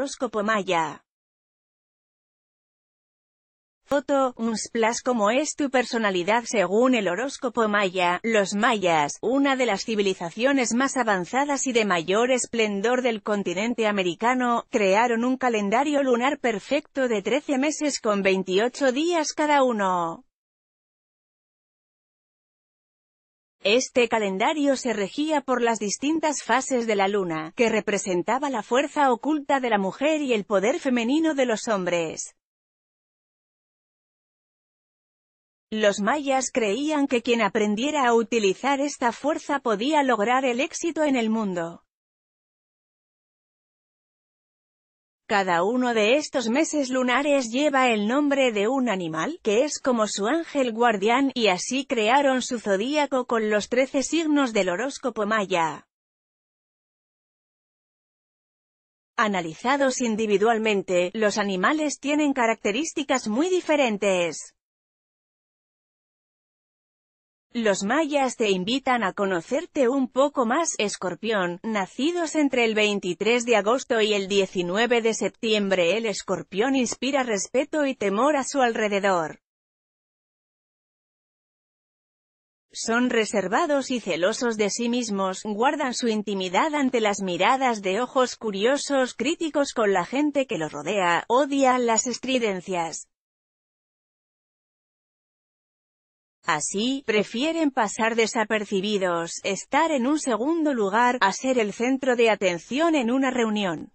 Horóscopo maya. Foto, un splash como es tu personalidad según el horóscopo maya, los mayas, una de las civilizaciones más avanzadas y de mayor esplendor del continente americano, crearon un calendario lunar perfecto de 13 meses con 28 días cada uno. Este calendario se regía por las distintas fases de la luna, que representaba la fuerza oculta de la mujer y el poder femenino de los hombres. Los mayas creían que quien aprendiera a utilizar esta fuerza podía lograr el éxito en el mundo. Cada uno de estos meses lunares lleva el nombre de un animal, que es como su ángel guardián, y así crearon su zodíaco con los trece signos del horóscopo maya. Analizados individualmente, los animales tienen características muy diferentes. Los mayas te invitan a conocerte un poco más, escorpión, nacidos entre el 23 de agosto y el 19 de septiembre el escorpión inspira respeto y temor a su alrededor. Son reservados y celosos de sí mismos, guardan su intimidad ante las miradas de ojos curiosos críticos con la gente que los rodea, odian las estridencias. Así, prefieren pasar desapercibidos, estar en un segundo lugar, a ser el centro de atención en una reunión.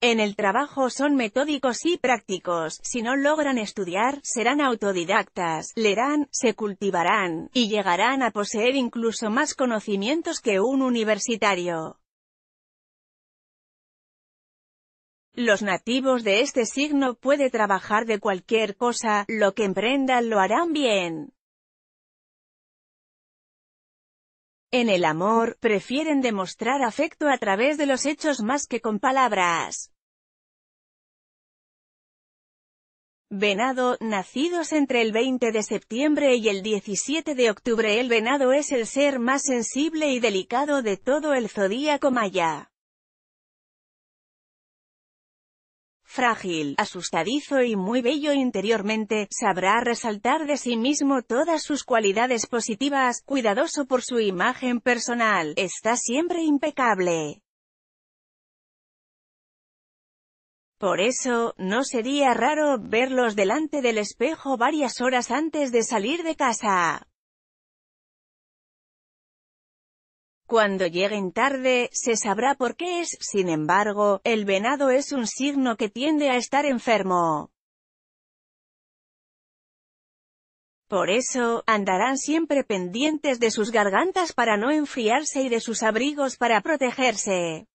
En el trabajo son metódicos y prácticos, si no logran estudiar, serán autodidactas, leerán, se cultivarán, y llegarán a poseer incluso más conocimientos que un universitario. Los nativos de este signo puede trabajar de cualquier cosa, lo que emprendan lo harán bien. En el amor, prefieren demostrar afecto a través de los hechos más que con palabras. Venado, nacidos entre el 20 de septiembre y el 17 de octubre el venado es el ser más sensible y delicado de todo el zodíaco maya. frágil, asustadizo y muy bello interiormente, sabrá resaltar de sí mismo todas sus cualidades positivas, cuidadoso por su imagen personal, está siempre impecable. Por eso, no sería raro verlos delante del espejo varias horas antes de salir de casa. Cuando lleguen tarde, se sabrá por qué es, sin embargo, el venado es un signo que tiende a estar enfermo. Por eso, andarán siempre pendientes de sus gargantas para no enfriarse y de sus abrigos para protegerse.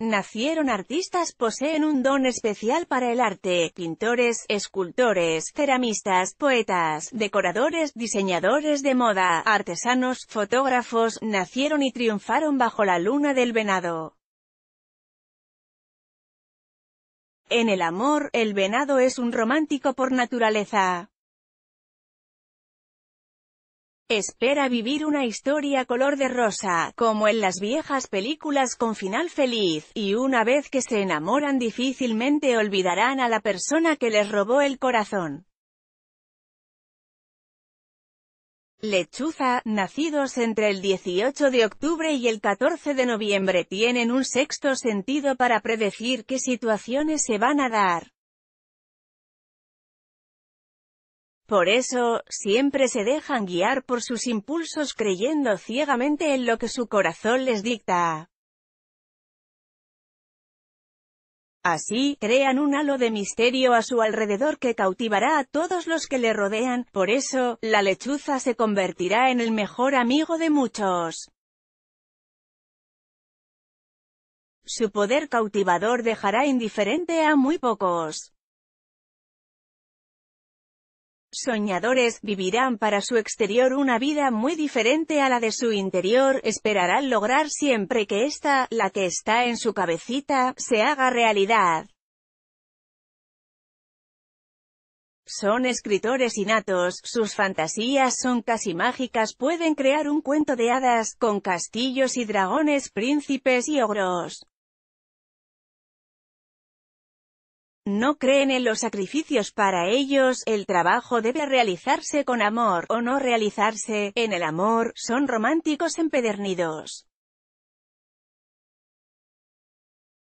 Nacieron artistas poseen un don especial para el arte, pintores, escultores, ceramistas, poetas, decoradores, diseñadores de moda, artesanos, fotógrafos, nacieron y triunfaron bajo la luna del venado. En el amor, el venado es un romántico por naturaleza. Espera vivir una historia color de rosa, como en las viejas películas con final feliz, y una vez que se enamoran difícilmente olvidarán a la persona que les robó el corazón. Lechuza, nacidos entre el 18 de octubre y el 14 de noviembre tienen un sexto sentido para predecir qué situaciones se van a dar. Por eso, siempre se dejan guiar por sus impulsos creyendo ciegamente en lo que su corazón les dicta. Así, crean un halo de misterio a su alrededor que cautivará a todos los que le rodean, por eso, la lechuza se convertirá en el mejor amigo de muchos. Su poder cautivador dejará indiferente a muy pocos soñadores, vivirán para su exterior una vida muy diferente a la de su interior, esperarán lograr siempre que esta, la que está en su cabecita, se haga realidad. Son escritores innatos, sus fantasías son casi mágicas, pueden crear un cuento de hadas, con castillos y dragones, príncipes y ogros. no creen en los sacrificios para ellos, el trabajo debe realizarse con amor, o no realizarse, en el amor, son románticos empedernidos.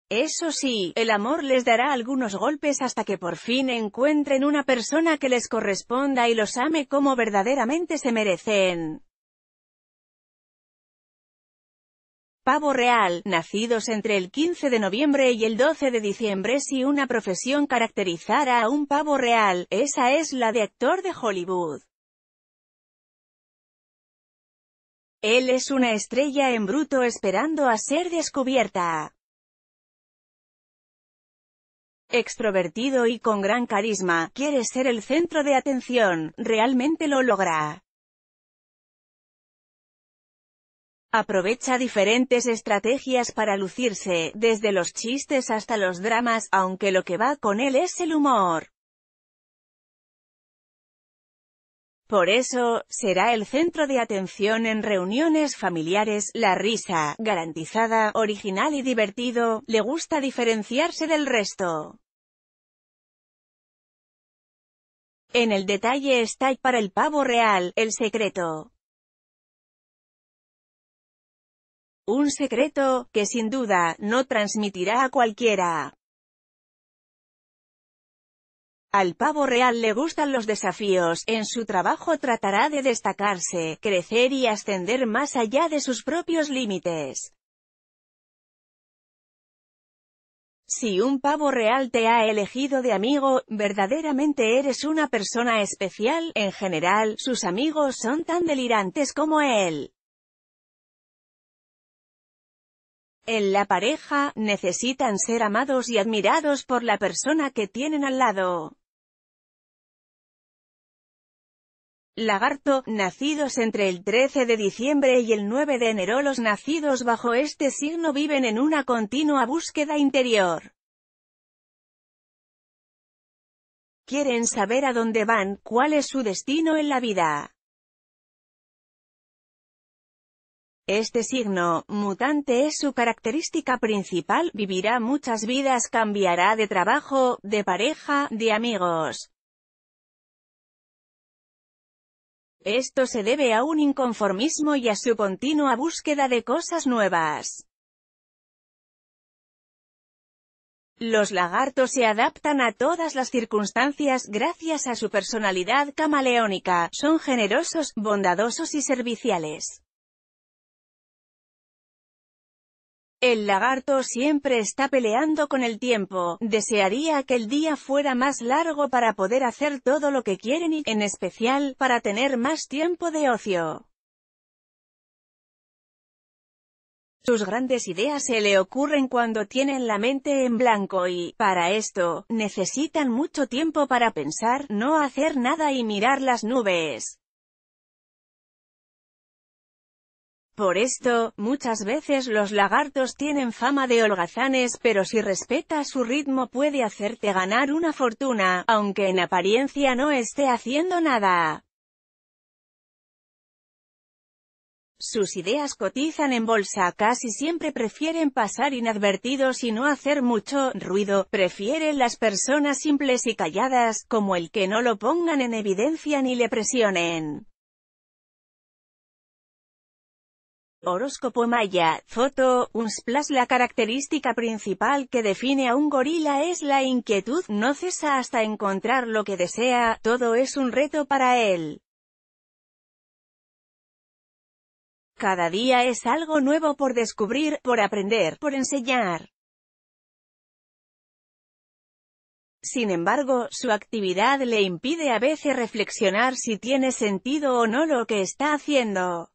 Eso sí, el amor les dará algunos golpes hasta que por fin encuentren una persona que les corresponda y los ame como verdaderamente se merecen. pavo real, nacidos entre el 15 de noviembre y el 12 de diciembre si una profesión caracterizara a un pavo real, esa es la de actor de Hollywood. Él es una estrella en bruto esperando a ser descubierta. Extrovertido y con gran carisma, quiere ser el centro de atención, realmente lo logra. Aprovecha diferentes estrategias para lucirse, desde los chistes hasta los dramas, aunque lo que va con él es el humor. Por eso, será el centro de atención en reuniones familiares, la risa, garantizada, original y divertido, le gusta diferenciarse del resto. En el detalle está para el pavo real, el secreto. Un secreto, que sin duda, no transmitirá a cualquiera. Al pavo real le gustan los desafíos, en su trabajo tratará de destacarse, crecer y ascender más allá de sus propios límites. Si un pavo real te ha elegido de amigo, verdaderamente eres una persona especial, en general, sus amigos son tan delirantes como él. En la pareja, necesitan ser amados y admirados por la persona que tienen al lado. Lagarto, nacidos entre el 13 de diciembre y el 9 de enero los nacidos bajo este signo viven en una continua búsqueda interior. Quieren saber a dónde van, cuál es su destino en la vida. Este signo mutante es su característica principal, vivirá muchas vidas, cambiará de trabajo, de pareja, de amigos. Esto se debe a un inconformismo y a su continua búsqueda de cosas nuevas. Los lagartos se adaptan a todas las circunstancias gracias a su personalidad camaleónica, son generosos, bondadosos y serviciales. El lagarto siempre está peleando con el tiempo, desearía que el día fuera más largo para poder hacer todo lo que quieren y, en especial, para tener más tiempo de ocio. Sus grandes ideas se le ocurren cuando tienen la mente en blanco y, para esto, necesitan mucho tiempo para pensar, no hacer nada y mirar las nubes. Por esto, muchas veces los lagartos tienen fama de holgazanes pero si respeta su ritmo puede hacerte ganar una fortuna, aunque en apariencia no esté haciendo nada. Sus ideas cotizan en bolsa, casi siempre prefieren pasar inadvertidos y no hacer mucho ruido, prefieren las personas simples y calladas, como el que no lo pongan en evidencia ni le presionen. Horóscopo maya, foto, splash. La característica principal que define a un gorila es la inquietud, no cesa hasta encontrar lo que desea, todo es un reto para él. Cada día es algo nuevo por descubrir, por aprender, por enseñar. Sin embargo, su actividad le impide a veces reflexionar si tiene sentido o no lo que está haciendo.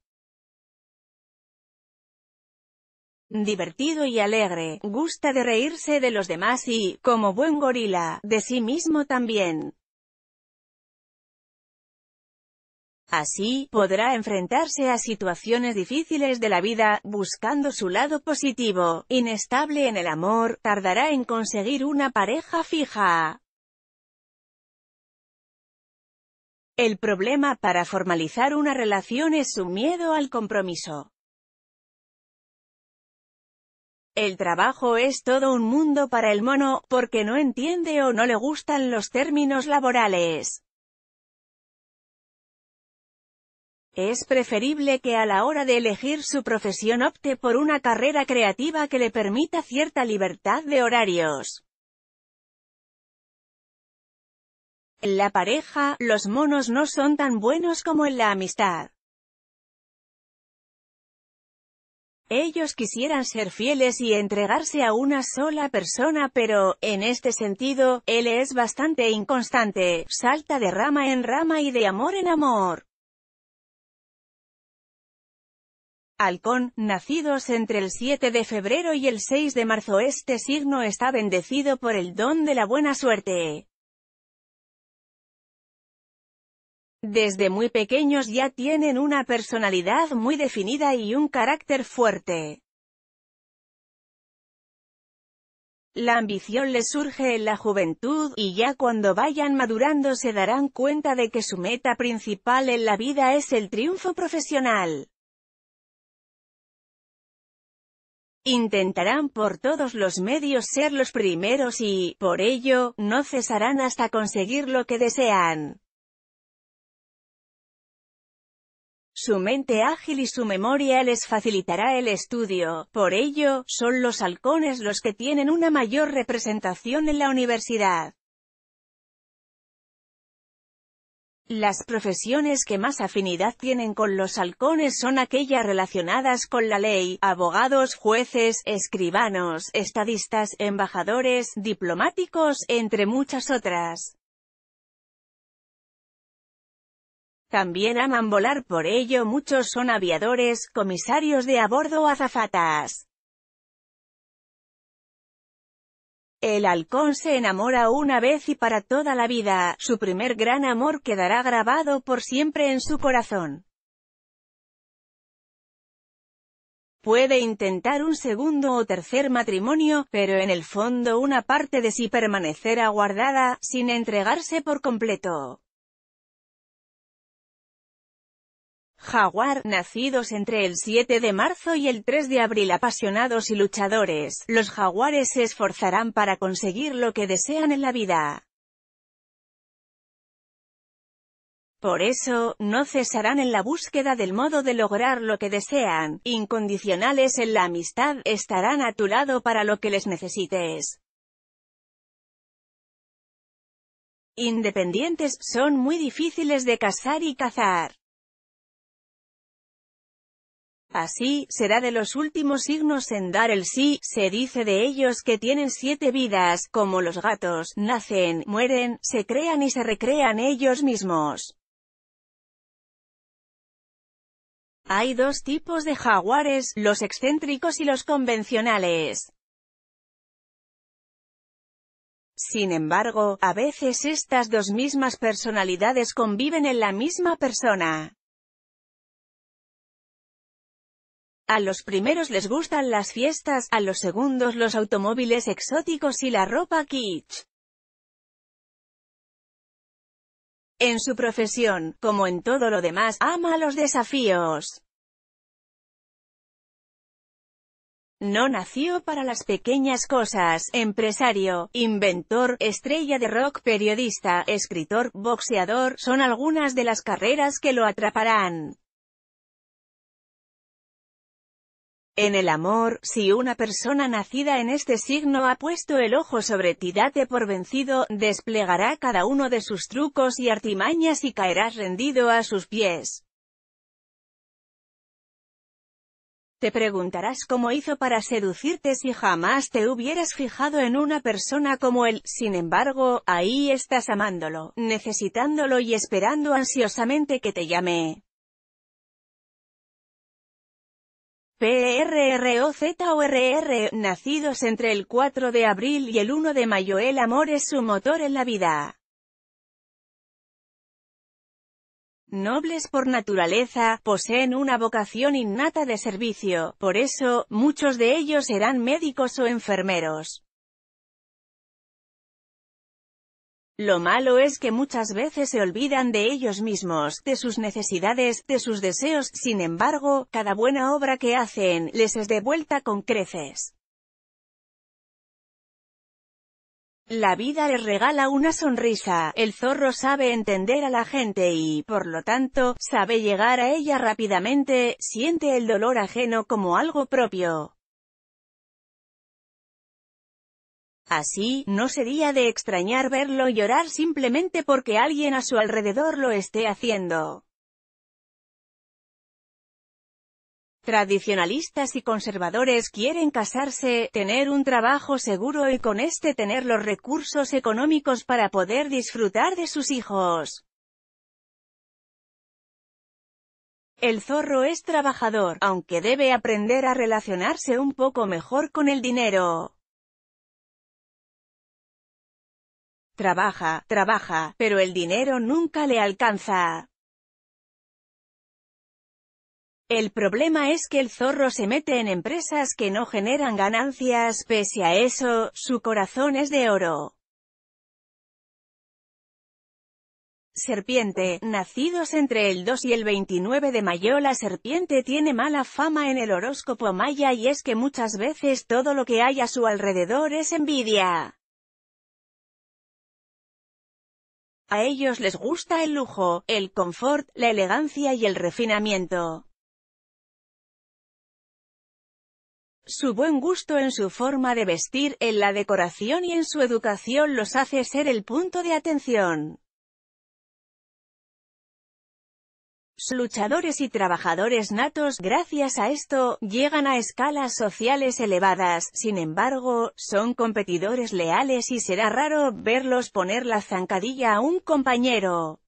divertido y alegre, gusta de reírse de los demás y, como buen gorila, de sí mismo también. Así, podrá enfrentarse a situaciones difíciles de la vida, buscando su lado positivo, inestable en el amor, tardará en conseguir una pareja fija. El problema para formalizar una relación es su miedo al compromiso. El trabajo es todo un mundo para el mono, porque no entiende o no le gustan los términos laborales. Es preferible que a la hora de elegir su profesión opte por una carrera creativa que le permita cierta libertad de horarios. En la pareja, los monos no son tan buenos como en la amistad. Ellos quisieran ser fieles y entregarse a una sola persona pero, en este sentido, él es bastante inconstante, salta de rama en rama y de amor en amor. Halcón, nacidos entre el 7 de febrero y el 6 de marzo este signo está bendecido por el don de la buena suerte. Desde muy pequeños ya tienen una personalidad muy definida y un carácter fuerte. La ambición les surge en la juventud, y ya cuando vayan madurando se darán cuenta de que su meta principal en la vida es el triunfo profesional. Intentarán por todos los medios ser los primeros y, por ello, no cesarán hasta conseguir lo que desean. Su mente ágil y su memoria les facilitará el estudio, por ello, son los halcones los que tienen una mayor representación en la universidad. Las profesiones que más afinidad tienen con los halcones son aquellas relacionadas con la ley, abogados, jueces, escribanos, estadistas, embajadores, diplomáticos, entre muchas otras. También aman volar por ello muchos son aviadores, comisarios de a bordo o azafatas. El halcón se enamora una vez y para toda la vida, su primer gran amor quedará grabado por siempre en su corazón. Puede intentar un segundo o tercer matrimonio, pero en el fondo una parte de sí permanecerá guardada, sin entregarse por completo. Jaguar, nacidos entre el 7 de marzo y el 3 de abril apasionados y luchadores, los jaguares se esforzarán para conseguir lo que desean en la vida. Por eso, no cesarán en la búsqueda del modo de lograr lo que desean, incondicionales en la amistad, estarán a tu lado para lo que les necesites. Independientes, son muy difíciles de cazar y cazar. Así, será de los últimos signos en dar el sí, se dice de ellos que tienen siete vidas, como los gatos, nacen, mueren, se crean y se recrean ellos mismos. Hay dos tipos de jaguares, los excéntricos y los convencionales. Sin embargo, a veces estas dos mismas personalidades conviven en la misma persona. A los primeros les gustan las fiestas, a los segundos los automóviles exóticos y la ropa kitsch. En su profesión, como en todo lo demás, ama los desafíos. No nació para las pequeñas cosas, empresario, inventor, estrella de rock, periodista, escritor, boxeador, son algunas de las carreras que lo atraparán. En el amor, si una persona nacida en este signo ha puesto el ojo sobre ti date por vencido, desplegará cada uno de sus trucos y artimañas y caerás rendido a sus pies. Te preguntarás cómo hizo para seducirte si jamás te hubieras fijado en una persona como él, sin embargo, ahí estás amándolo, necesitándolo y esperando ansiosamente que te llame. PRROZORR nacidos entre el 4 de abril y el 1 de mayo el amor es su motor en la vida. Nobles por naturaleza, poseen una vocación innata de servicio, por eso, muchos de ellos serán médicos o enfermeros. Lo malo es que muchas veces se olvidan de ellos mismos, de sus necesidades, de sus deseos, sin embargo, cada buena obra que hacen, les es devuelta con creces. La vida les regala una sonrisa, el zorro sabe entender a la gente y, por lo tanto, sabe llegar a ella rápidamente, siente el dolor ajeno como algo propio. Así, no sería de extrañar verlo llorar simplemente porque alguien a su alrededor lo esté haciendo. Tradicionalistas y conservadores quieren casarse, tener un trabajo seguro y con este tener los recursos económicos para poder disfrutar de sus hijos. El zorro es trabajador, aunque debe aprender a relacionarse un poco mejor con el dinero. Trabaja, trabaja, pero el dinero nunca le alcanza. El problema es que el zorro se mete en empresas que no generan ganancias, pese a eso, su corazón es de oro. Serpiente, nacidos entre el 2 y el 29 de mayo la serpiente tiene mala fama en el horóscopo maya y es que muchas veces todo lo que hay a su alrededor es envidia. A ellos les gusta el lujo, el confort, la elegancia y el refinamiento. Su buen gusto en su forma de vestir, en la decoración y en su educación los hace ser el punto de atención. luchadores y trabajadores natos, gracias a esto, llegan a escalas sociales elevadas, sin embargo, son competidores leales y será raro verlos poner la zancadilla a un compañero.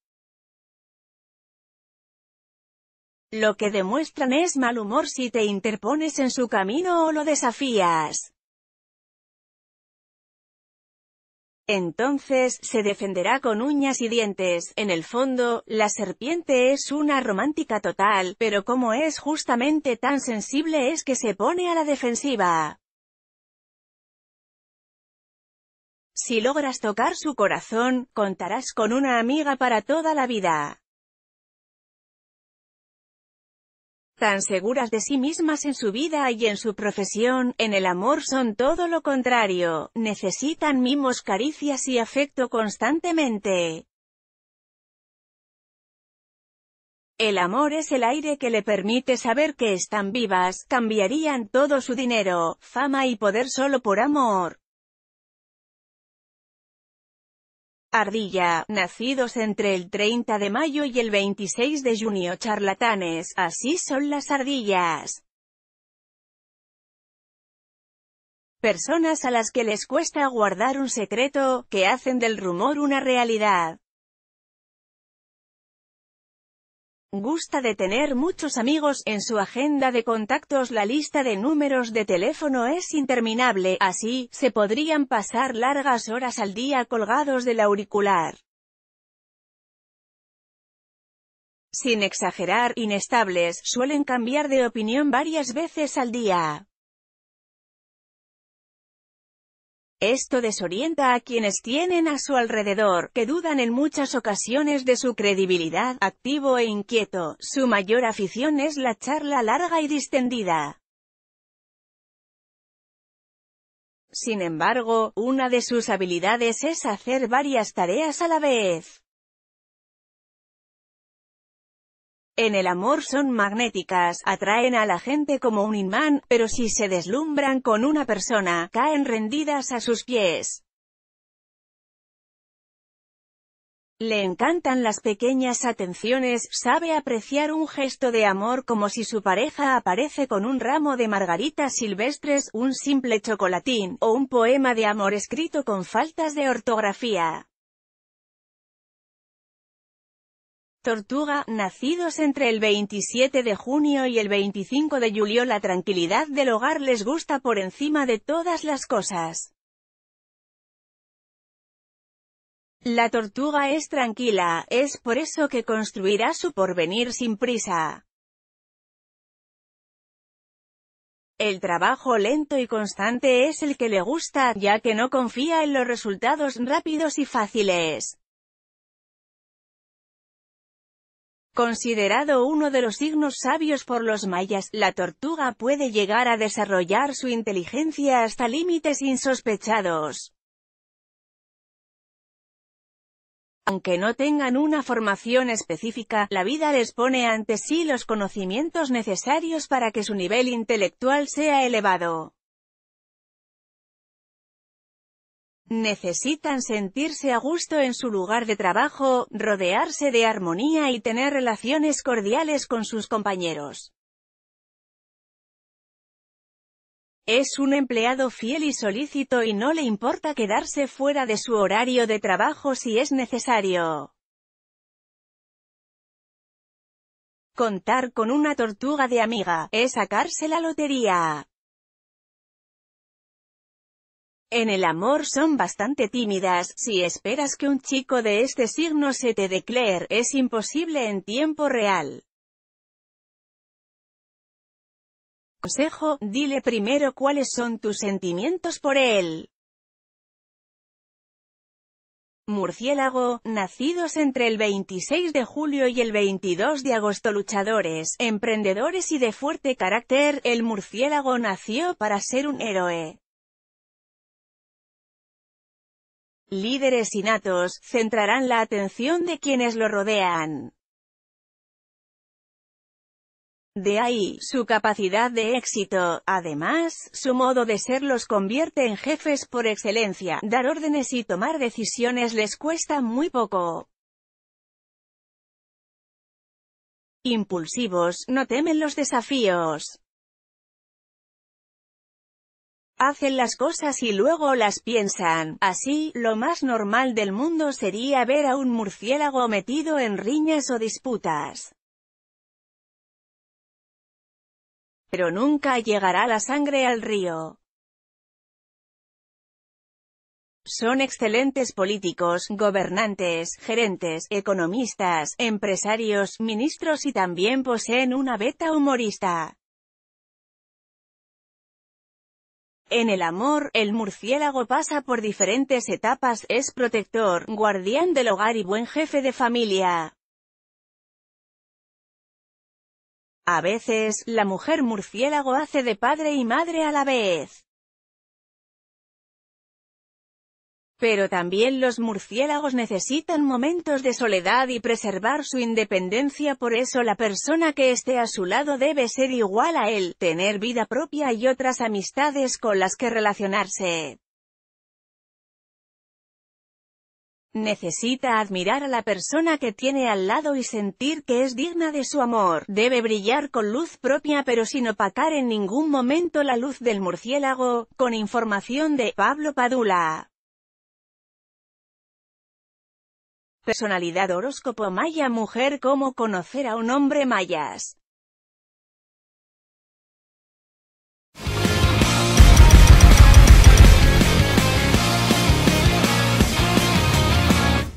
Lo que demuestran es mal humor si te interpones en su camino o lo desafías. Entonces, se defenderá con uñas y dientes. En el fondo, la serpiente es una romántica total, pero como es justamente tan sensible es que se pone a la defensiva. Si logras tocar su corazón, contarás con una amiga para toda la vida. tan seguras de sí mismas en su vida y en su profesión, en el amor son todo lo contrario, necesitan mimos, caricias y afecto constantemente. El amor es el aire que le permite saber que están vivas, cambiarían todo su dinero, fama y poder solo por amor. Ardilla, nacidos entre el 30 de mayo y el 26 de junio charlatanes, así son las ardillas. Personas a las que les cuesta guardar un secreto, que hacen del rumor una realidad. Gusta de tener muchos amigos, en su agenda de contactos la lista de números de teléfono es interminable, así, se podrían pasar largas horas al día colgados del auricular. Sin exagerar, inestables, suelen cambiar de opinión varias veces al día. Esto desorienta a quienes tienen a su alrededor, que dudan en muchas ocasiones de su credibilidad, activo e inquieto, su mayor afición es la charla larga y distendida. Sin embargo, una de sus habilidades es hacer varias tareas a la vez. En el amor son magnéticas, atraen a la gente como un imán, pero si se deslumbran con una persona, caen rendidas a sus pies. Le encantan las pequeñas atenciones, sabe apreciar un gesto de amor como si su pareja aparece con un ramo de margaritas silvestres, un simple chocolatín, o un poema de amor escrito con faltas de ortografía. Tortuga, nacidos entre el 27 de junio y el 25 de julio la tranquilidad del hogar les gusta por encima de todas las cosas. La tortuga es tranquila, es por eso que construirá su porvenir sin prisa. El trabajo lento y constante es el que le gusta, ya que no confía en los resultados rápidos y fáciles. Considerado uno de los signos sabios por los mayas, la tortuga puede llegar a desarrollar su inteligencia hasta límites insospechados. Aunque no tengan una formación específica, la vida les pone ante sí los conocimientos necesarios para que su nivel intelectual sea elevado. Necesitan sentirse a gusto en su lugar de trabajo, rodearse de armonía y tener relaciones cordiales con sus compañeros. Es un empleado fiel y solícito y no le importa quedarse fuera de su horario de trabajo si es necesario. Contar con una tortuga de amiga, es sacarse la lotería en el amor son bastante tímidas, si esperas que un chico de este signo se te declare, es imposible en tiempo real. Consejo, dile primero cuáles son tus sentimientos por él. Murciélago, nacidos entre el 26 de julio y el 22 de agosto luchadores, emprendedores y de fuerte carácter, el murciélago nació para ser un héroe. líderes innatos, centrarán la atención de quienes lo rodean. De ahí, su capacidad de éxito. Además, su modo de ser los convierte en jefes por excelencia. Dar órdenes y tomar decisiones les cuesta muy poco. Impulsivos, no temen los desafíos hacen las cosas y luego las piensan. Así, lo más normal del mundo sería ver a un murciélago metido en riñas o disputas. Pero nunca llegará la sangre al río. Son excelentes políticos, gobernantes, gerentes, economistas, empresarios, ministros y también poseen una beta humorista. En el amor, el murciélago pasa por diferentes etapas, es protector, guardián del hogar y buen jefe de familia. A veces, la mujer murciélago hace de padre y madre a la vez. Pero también los murciélagos necesitan momentos de soledad y preservar su independencia por eso la persona que esté a su lado debe ser igual a él, tener vida propia y otras amistades con las que relacionarse. Necesita admirar a la persona que tiene al lado y sentir que es digna de su amor. Debe brillar con luz propia pero sin opacar en ningún momento la luz del murciélago, con información de Pablo Padula. Personalidad Horóscopo Maya Mujer ¿Cómo conocer a un hombre mayas?